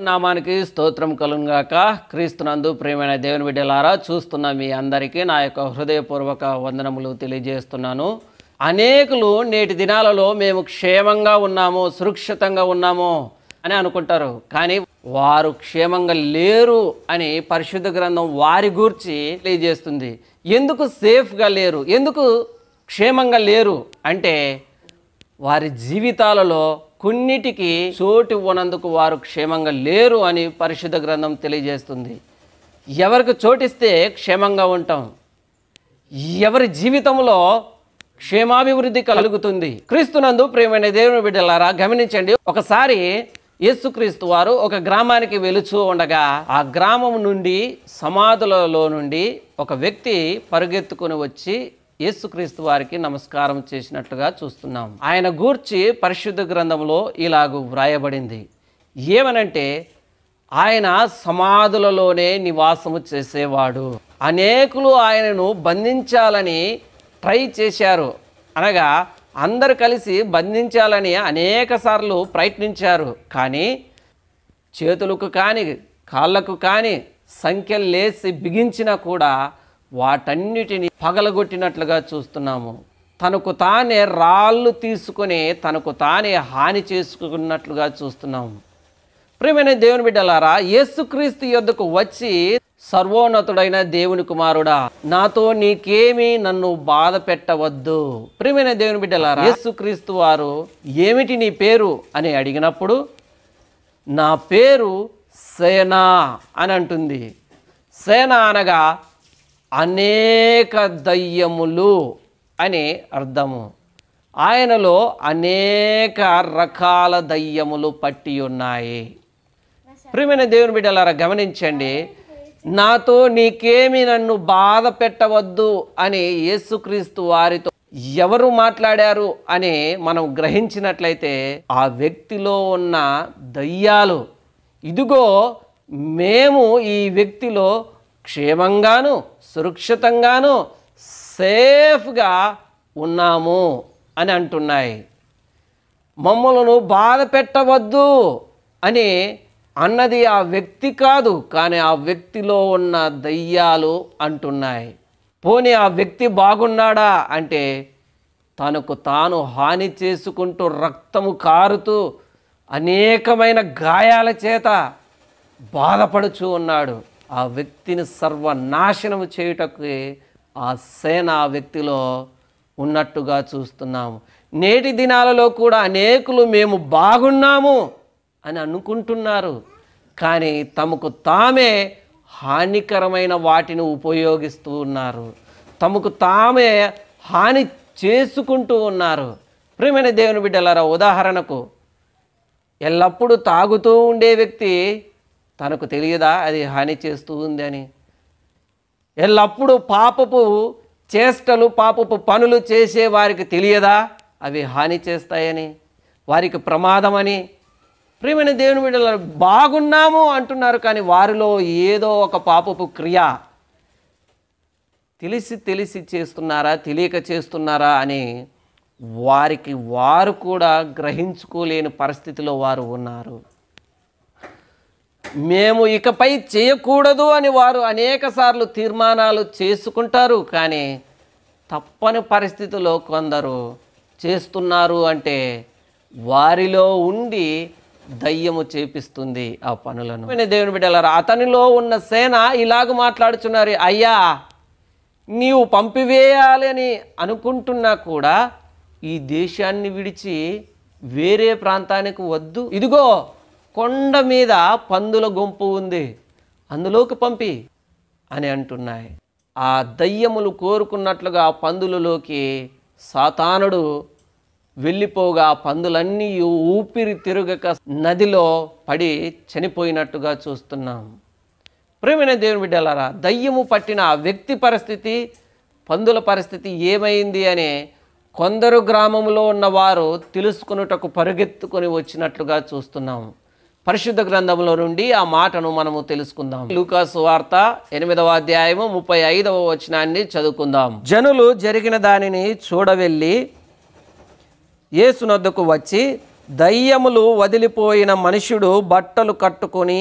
నామానికి స్తోత్రం కలుగాక క్రీస్తునందు ప్రేమైన దేవుని బిడ్డలారా చూస్తున్న మీ అందరికీ నా యొక్క హృదయపూర్వక వందనములు తెలియజేస్తున్నాను అనేకులు నేటి దినాలలో మేము క్షేమంగా ఉన్నాము సురక్షితంగా ఉన్నాము అని అనుకుంటారు కానీ వారు క్షేమంగా లేరు అని పరిశుద్ధ గ్రంథం వారి గూర్చి తెలియజేస్తుంది ఎందుకు సేఫ్గా లేరు ఎందుకు క్షేమంగా లేరు అంటే వారి జీవితాలలో కొన్నిటికి చోటు ఇవ్వనందుకు వారు క్షేమంగా లేరు అని పరిశుద్ధ గ్రంథం తెలియజేస్తుంది ఎవరికి చోటిస్తే క్షేమంగా ఉంటాం ఎవరి జీవితంలో క్షేమాభివృద్ధి కలుగుతుంది క్రీస్తునందు ప్రేమైన దేవుని బిడ్డలారా గమనించండి ఒకసారి యేసుక్రీస్తు వారు ఒక గ్రామానికి వెలుచు ఉండగా ఆ గ్రామం నుండి సమాధులలో నుండి ఒక వ్యక్తి పరుగెత్తుకుని వచ్చి యేసుక్రీస్తు వారికి నమస్కారం చేసినట్టుగా చూస్తున్నాం ఆయన గూర్చి పరిశుద్ధ గ్రంథంలో ఇలాగూ వ్రాయబడింది ఏమనంటే ఆయన సమాధులలోనే నివాసము చేసేవాడు అనేకులు ఆయనను బంధించాలని ట్రై చేశారు అనగా అందరు కలిసి బంధించాలని అనేకసార్లు ప్రయత్నించారు కానీ చేతులకు కానీ కాళ్ళకు కానీ సంఖ్యలు లేసి బిగించినా కూడా వాటన్నిటిని పగలగొట్టినట్లుగా చూస్తున్నాము తనకు తానే రాళ్ళు తీసుకుని తనకు తానే హాని చేసుకున్నట్లుగా చూస్తున్నాము ప్రియమైన దేవుని బిడ్డలారా యేసుక్రీస్తు యొద్దకు వచ్చి సర్వోన్నతుడైన దేవుని కుమారుడా నాతో నీకేమి నన్ను బాధ పెట్టవద్దు ప్రియమైన దేవుని బిడ్డలారా యేసుక్రీస్తు వారు ఏమిటి నీ పేరు అని అడిగినప్పుడు నా పేరు సేనా అని అంటుంది సేన అనగా అనేక దయ్యములు అని అర్థము ఆయనలో అనేక రకాల దయ్యములు పట్టి ఉన్నాయి ప్రియమైన దేవుని బిడ్డలారా గమనించండి నాతో నీకేమి నన్ను బాధ పెట్టవద్దు అని యేసుక్రీస్తు వారితో ఎవరు మాట్లాడారు అని మనం గ్రహించినట్లయితే ఆ వ్యక్తిలో ఉన్న దయ్యాలు ఇదిగో మేము ఈ వ్యక్తిలో క్షేమంగాను సురక్షితంగాను సేఫ్గా ఉన్నాము అని అంటున్నాయి మమ్మలను బాధ పెట్టవద్దు అని అన్నది ఆ వ్యక్తి కాదు కానీ ఆ వ్యక్తిలో ఉన్న దయ్యాలు అంటున్నాయి పోనీ ఆ వ్యక్తి బాగున్నాడా అంటే తనకు తాను హాని చేసుకుంటూ రక్తము కారుతూ అనేకమైన గాయాల చేత బాధపడుచూ ఉన్నాడు ఆ వ్యక్తిని సర్వనాశనము చేయుటకు ఆ సేన ఆ వ్యక్తిలో ఉన్నట్టుగా చూస్తున్నాము నేటి దినాలలో కూడా అనేకులు మేము బాగున్నాము అని అనుకుంటున్నారు కానీ తమకు తామే హానికరమైన వాటిని ఉపయోగిస్తూ ఉన్నారు తమకు తామే హాని చేసుకుంటూ ఉన్నారు ప్రియమైన దేవుని బిడ్డలారా ఉదాహరణకు ఎల్లప్పుడూ తాగుతూ ఉండే వ్యక్తి తనకు తెలియదా అది హాని చేస్తూ ఉందని ఎల్లప్పుడూ పాపపు చేష్టలు పాపపు పనులు చేసే వారికి తెలియదా అవి హాని చేస్తాయని వారికి ప్రమాదమని ప్రియమైన దేవుని బిడ్డలు బాగున్నాము అంటున్నారు కానీ వారిలో ఏదో ఒక పాపపు క్రియ తెలిసి తెలిసి చేస్తున్నారా తెలియక చేస్తున్నారా అని వారికి వారు కూడా గ్రహించుకోలేని పరిస్థితిలో వారు ఉన్నారు మేము ఇకపై చేయకూడదు అని వారు అనేక సార్లు తీర్మానాలు చేసుకుంటారు కానీ తప్పని పరిస్థితిలో కొందరు చేస్తున్నారు అంటే వారిలో ఉండి దయ్యము చేపిస్తుంది ఆ పనులను దేవుని బిడ్డలారు అతనిలో ఉన్న సేన ఇలాగ మాట్లాడుచున్నారు అయ్యా నీవు పంపివేయాలి అనుకుంటున్నా కూడా ఈ దేశాన్ని విడిచి వేరే ప్రాంతానికి వద్దు ఇదిగో కొండ మీద పందుల గుంపు ఉంది అందులోకి పంపి అని అంటున్నాయి ఆ దయ్యములు కోరుకున్నట్లుగా పందులలోకి సాతానుడు వెళ్ళిపోగా పందులన్నీ ఊపిరి తిరగక నదిలో పడి చనిపోయినట్టుగా చూస్తున్నాం ప్రేమైన దేవుని బిడ్డలారా దయ్యము పట్టిన వ్యక్తి పరిస్థితి పందుల పరిస్థితి ఏమైంది అని కొందరు గ్రామంలో ఉన్నవారు తెలుసుకున్నటకు పరుగెత్తుకొని వచ్చినట్లుగా చూస్తున్నాము పరిశుద్ధ గ్రంథంలో నుండి ఆ మాటను మనము తెలుసుకుందాం లూకాసు వార్త ఎనిమిదవ అధ్యాయము ముప్పై ఐదవ వచనాన్ని చదువుకుందాం జనులు జరిగిన దానిని చూడవెళ్ళి యేసునద్దకు వచ్చి దయ్యములు వదిలిపోయిన మనుషుడు బట్టలు కట్టుకొని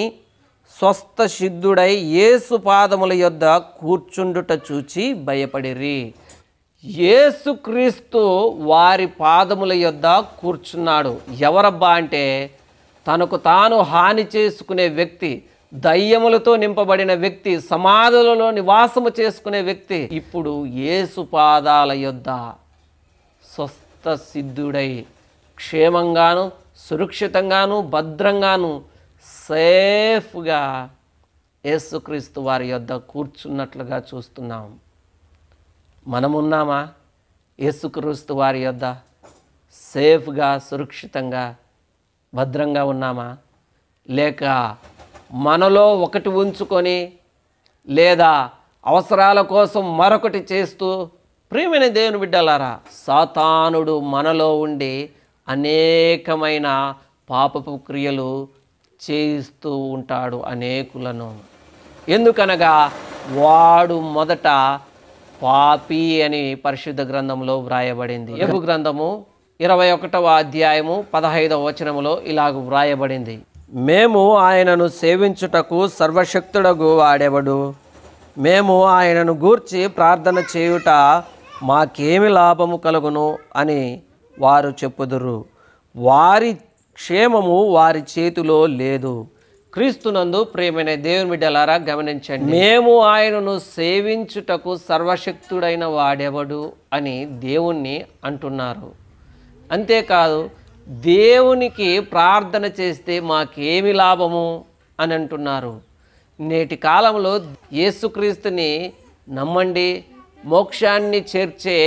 స్వస్థ సిద్ధుడై యేసు పాదముల యొద్ద కూర్చుండుట చూచి భయపడిరి ఏసుక్రీస్తు వారి పాదముల యొద్ద కూర్చున్నాడు ఎవరబ్బా అంటే తనకు తాను హాని చేసుకునే వ్యక్తి దయ్యములతో నింపబడిన వ్యక్తి సమాధులలో నివాసము చేసుకునే వ్యక్తి ఇప్పుడు ఏసు పాదాల యొద్ద స్వస్థ సిద్ధుడై క్షేమంగాను సురక్షితంగాను భద్రంగాను సేఫ్గా యేసుక్రీస్తు వారి యొద్ద కూర్చున్నట్లుగా చూస్తున్నాం మనమున్నామా యేసుక్రీస్తు వారి యొద్ద సేఫ్గా సురక్షితంగా భద్రంగా ఉన్నామా లేక మనలో ఒకటి ఉంచుకొని లేదా అవసరాల కోసం మరొకటి చేస్తూ ప్రియమైన దేవుని బిడ్డలారా సాతానుడు మనలో ఉండి అనేకమైన పాపపు క్రియలు చేయిస్తూ ఉంటాడు అనేకులను ఎందుకనగా వాడు మొదట పాపి అని పరిశుద్ధ గ్రంథంలో వ్రాయబడింది ఎగు గ్రంథము ఇరవై ఒకటవ అధ్యాయము పదహైదవ వచనములో ఇలాగ వ్రాయబడింది మేము ఆయనను సేవించుటకు సర్వశక్తుడగు వాడేవాడు మేము ఆయనను గూర్చి ప్రార్థన చేయుట మాకేమి లాభము కలుగును అని వారు చెప్పుదురు వారి క్షేమము వారి చేతిలో లేదు క్రీస్తునందు ప్రేమైన దేవుని బిడ్డలారా గమనించండి మేము ఆయనను సేవించుటకు సర్వశక్తుడైన వాడెవడు అని దేవుణ్ణి అంటున్నారు అంతేకాదు దేవునికి ప్రార్థన చేస్తే మాకేమి లాభము అని అంటున్నారు నేటి కాలంలో యేసుక్రీస్తుని నమ్మండి మోక్షాన్ని చేర్చే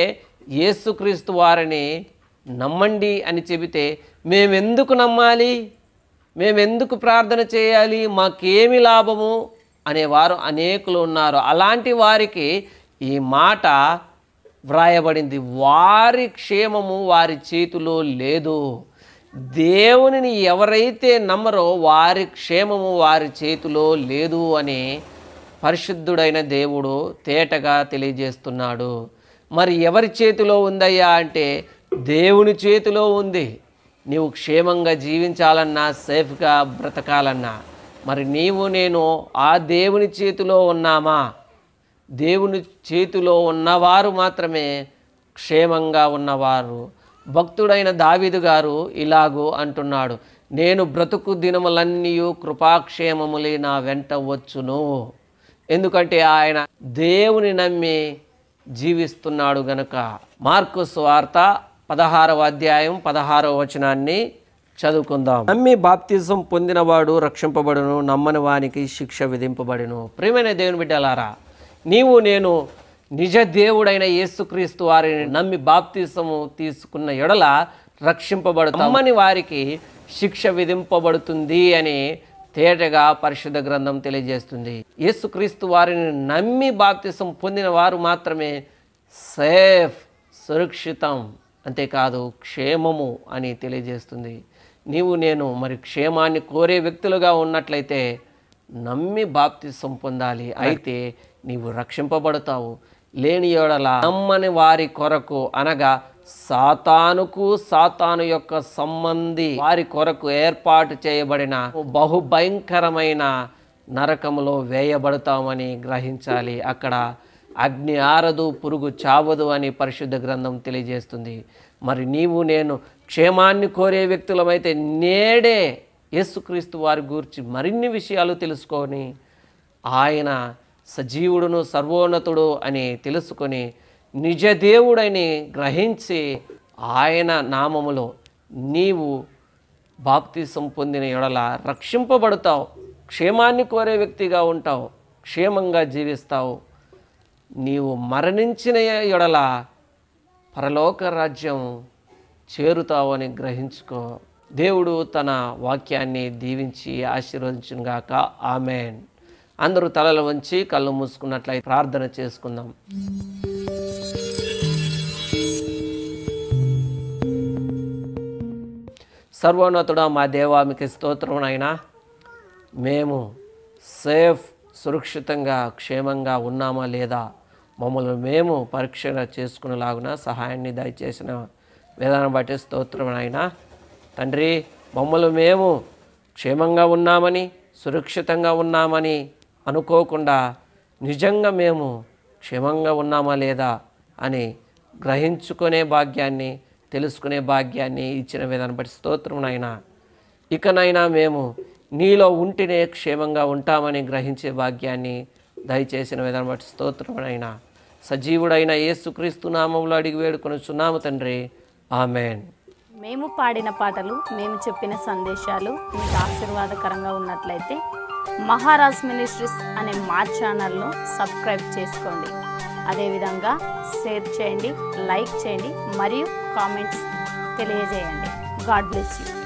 యేసుక్రీస్తు వారిని నమ్మండి అని చెబితే మేమెందుకు నమ్మాలి మేమెందుకు ప్రార్థన చేయాలి మాకేమి లాభము అనేవారు అనేకులు ఉన్నారు అలాంటి వారికి ఈ మాట వ్రాయబడింది వారి క్షేమము వారి చేతిలో లేదు దేవునిని ఎవరైతే నమ్మరో వారి క్షేమము వారి చేతిలో లేదు అని పరిశుద్ధుడైన దేవుడు తేటగా తెలియజేస్తున్నాడు మరి ఎవరి చేతిలో ఉందయ్యా అంటే దేవుని చేతిలో ఉంది నీవు క్షేమంగా జీవించాలన్నా సేఫ్గా బ్రతకాలన్నా మరి నీవు నేను ఆ దేవుని చేతిలో ఉన్నామా దేవుని చేతిలో ఉన్నవారు మాత్రమే క్షేమంగా ఉన్నవారు భక్తుడైన దావిదు గారు ఇలాగూ అంటున్నాడు నేను బ్రతుకు దినములన్నీ కృపాక్షేమములే నా వెంట వచ్చును ఎందుకంటే ఆయన దేవుని నమ్మి జీవిస్తున్నాడు గనక మార్కు స్వార్త పదహారవ అధ్యాయం పదహారవ వచనాన్ని చదువుకుందాం నమ్మి బాప్తిజం పొందినవాడు రక్షింపబడును నమ్మని వానికి శిక్ష విధింపబడును ప్రేమైన దేవుని బిడ్డలారా నీవు నేను నిజ దేవుడైన యేసుక్రీస్తు వారిని నమ్మి బాప్తిజము తీసుకున్న ఎడల రక్షింపబడు నమ్మని వారికి శిక్ష విధింపబడుతుంది అని తేటగా పరిశుద్ధ గ్రంథం తెలియజేస్తుంది యేసుక్రీస్తు వారిని నమ్మి బాప్తిసం పొందిన వారు మాత్రమే సేఫ్ సురక్షితం అంతేకాదు క్షేమము అని తెలియజేస్తుంది నీవు నేను మరి క్షేమాన్ని కోరే వ్యక్తులుగా ఉన్నట్లయితే నమ్మి బాప్తిసం పొందాలి అయితే నీవు రక్షింపబడతావు లేని ఏడల నమ్మని వారి కొరకు అనగా సాతానుకు సాతాను యొక్క సంబంధి వారి కొరకు ఏర్పాటు చేయబడిన బహుభయంకరమైన నరకములో వేయబడతామని గ్రహించాలి అక్కడ అగ్ని ఆరదు పురుగు చావదు అని పరిశుద్ధ గ్రంథం తెలియజేస్తుంది మరి నీవు నేను క్షేమాన్ని కోరే వ్యక్తులమైతే నేడే యేసుక్రీస్తు వారి గురించి మరిన్ని విషయాలు తెలుసుకొని ఆయన సజీవుడును సర్వోన్నతుడు అని తెలుసుకొని నిజ దేవుడని గ్రహించి ఆయన నామములో నీవు బాప్తిసం పొందిన ఎడల రక్షింపబడతావు క్షేమాన్ని కోరే వ్యక్తిగా ఉంటావు క్షేమంగా జీవిస్తావు నీవు మరణించిన ఎడల పరలోక రాజ్యం చేరుతావని గ్రహించుకో దేవుడు తన వాక్యాన్ని దీవించి ఆశీర్వదించినగాక ఆమెన్ అందరూ తలలు వంచి కళ్ళు మూసుకున్నట్లయితే ప్రార్థన చేసుకుందాం సర్వోన్నతుడ మా దేవా మీకు స్తోత్రం అయినా మేము సేఫ్ సురక్షితంగా క్షేమంగా ఉన్నామా లేదా మమ్మల్ని మేము పరీక్ష చేసుకునేలాగున సహాయాన్ని దయచేసిన విధానం బట్టి స్తోత్రం అయినా తండ్రి మమ్మల్ని మేము క్షేమంగా ఉన్నామని సురక్షితంగా ఉన్నామని అనుకోకుండా నిజంగా మేము క్షేమంగా ఉన్నామా లేదా అని గ్రహించుకునే భాగ్యాన్ని తెలుసుకునే భాగ్యాన్ని ఇచ్చిన విధానం బట్టి స్తోత్రం నాయన ఇకనైనా మేము నీలో ఉంటేనే క్షేమంగా ఉంటామని గ్రహించే భాగ్యాన్ని దయచేసిన విధానం బట్టి స్తోత్రం నాయన సజీవుడైన ఏసుక్రీస్తు నామంలో అడిగి చున్నాము తండ్రి ఆమెన్ మేము పాడిన పాటలు మేము చెప్పిన సందేశాలు మీకు ఆశీర్వాదకరంగా ఉన్నట్లయితే మహారాజ్ మినిస్ట్రీస్ అనే మా ఛానల్ను సబ్స్క్రైబ్ చేసుకోండి అదేవిధంగా షేర్ చేయండి లైక్ చేయండి మరియు కామెంట్స్ తెలియజేయండి గాడ్ బ్లెస్ యూ